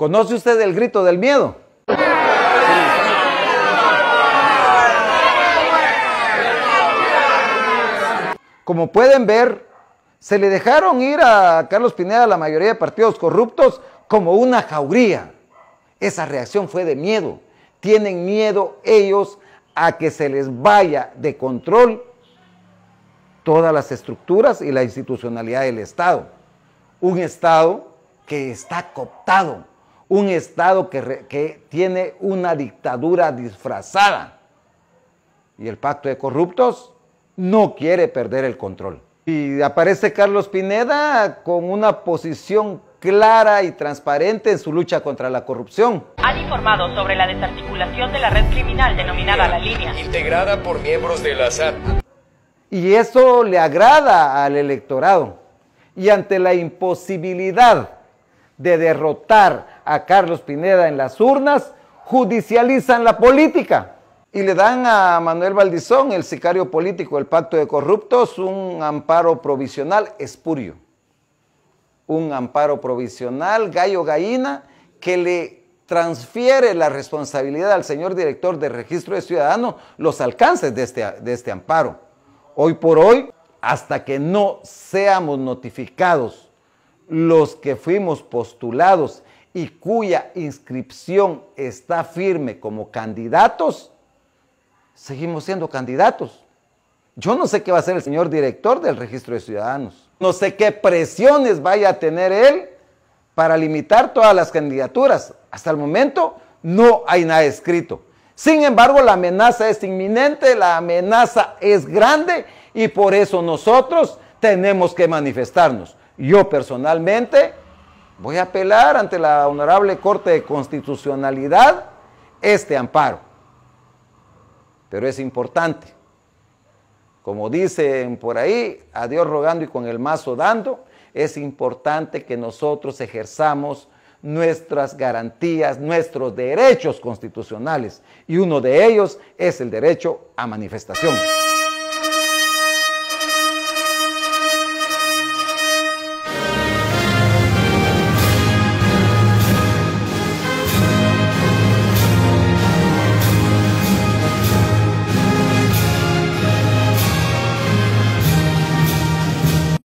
¿Conoce usted el grito del miedo? Como pueden ver, se le dejaron ir a Carlos Pineda a la mayoría de partidos corruptos como una jauría. Esa reacción fue de miedo. Tienen miedo ellos a que se les vaya de control todas las estructuras y la institucionalidad del Estado. Un Estado que está cooptado un Estado que, tiene una dictadura disfrazada. Y el pacto de corruptos no quiere perder el control. Y aparece Carlos Pineda con una posición clara y transparente en su lucha contra la corrupción. Han informado sobre la desarticulación de la red criminal denominada La Línea. Integrada por miembros de la SAT. Y eso le agrada al electorado. Y ante la imposibilidad de derrotar a Carlos Pineda en las urnas, judicializan la política y le dan a Manuel Valdizón, el sicario político del Pacto de Corruptos, un amparo provisional espurio. Un amparo provisional, gallo gallina, que le transfiere la responsabilidad al señor director de registro de ciudadanos los alcances de este, de este amparo. Hoy por hoy, hasta que no seamos notificados los que fuimos postulados y cuya inscripción está firme como candidatos, seguimos siendo candidatos. Yo no sé qué va a hacer el señor director del registro de ciudadanos. No sé qué presiones vaya a tener él para limitar todas las candidaturas. Hasta el momento no hay nada escrito. Sin embargo, la amenaza es inminente, la amenaza es grande y por eso nosotros tenemos que manifestarnos. Yo personalmente Voy a apelar ante la Honorable Corte de Constitucionalidad este amparo. Pero es importante. Como dicen por ahí, a Dios rogando y con el mazo dando, es importante que nosotros ejerzamos nuestras garantías, nuestros derechos constitucionales. Y uno de ellos es el derecho a manifestación.